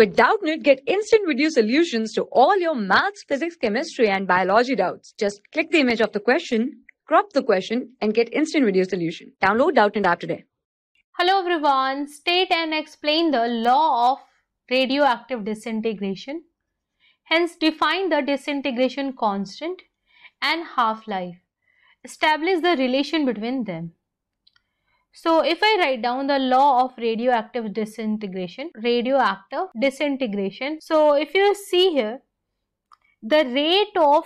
With Doubtnit, get instant video solutions to all your maths, physics, chemistry, and biology doubts. Just click the image of the question, crop the question, and get instant video solution. Download Doubtnit app today. Hello everyone, state and explain the law of radioactive disintegration. Hence, define the disintegration constant and half-life. Establish the relation between them. So if I write down the law of radioactive disintegration, radioactive disintegration. So if you see here, the rate of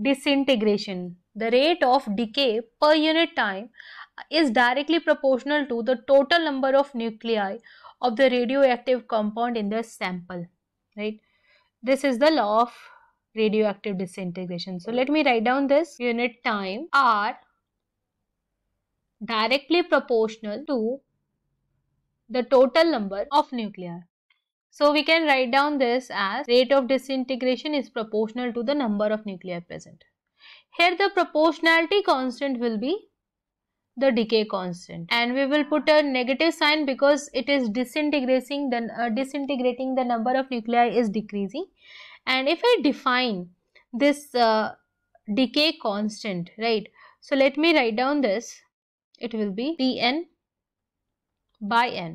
disintegration, the rate of decay per unit time is directly proportional to the total number of nuclei of the radioactive compound in the sample, right? This is the law of radioactive disintegration. So let me write down this unit time R directly proportional to the total number of nuclei. So we can write down this as rate of disintegration is proportional to the number of nuclei present. Here the proportionality constant will be the decay constant and we will put a negative sign because it is disintegrating then uh, disintegrating the number of nuclei is decreasing and if I define this uh, decay constant right so let me write down this it will be Pn by n.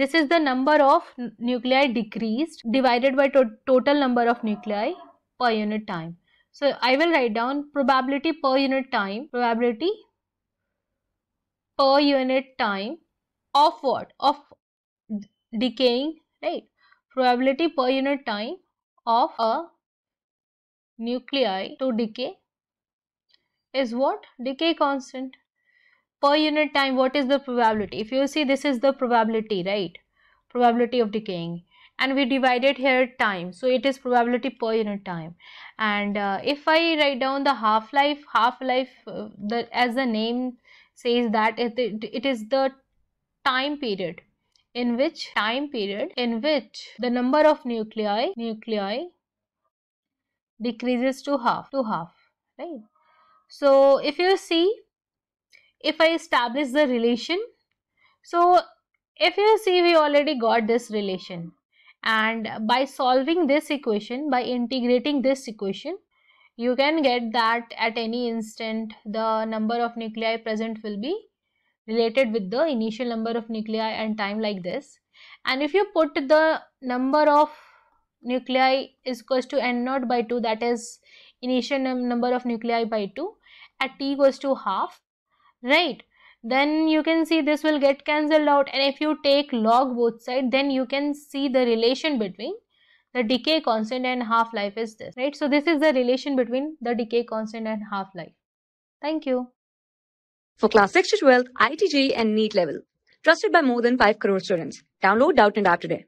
This is the number of nuclei decreased divided by to total number of nuclei per unit time. So I will write down probability per unit time, probability per unit time of what? Of decaying, right? Probability per unit time of a nuclei to decay is what? Decay constant per unit time what is the probability if you see this is the probability right probability of decaying and we divided here time so it is probability per unit time and uh, if i write down the half life half life uh, the as the name says that it, it, it is the time period in which time period in which the number of nuclei nuclei decreases to half to half right so if you see if I establish the relation. So if you see we already got this relation and by solving this equation by integrating this equation you can get that at any instant the number of nuclei present will be related with the initial number of nuclei and time like this and if you put the number of nuclei is equals to n naught by 2 that is initial number of nuclei by 2 at t goes to half right then you can see this will get cancelled out and if you take log both side then you can see the relation between the decay constant and half-life is this right so this is the relation between the decay constant and half-life thank you for class 6 to 12 itj and neat level trusted by more than 5 crore students download doubt and app today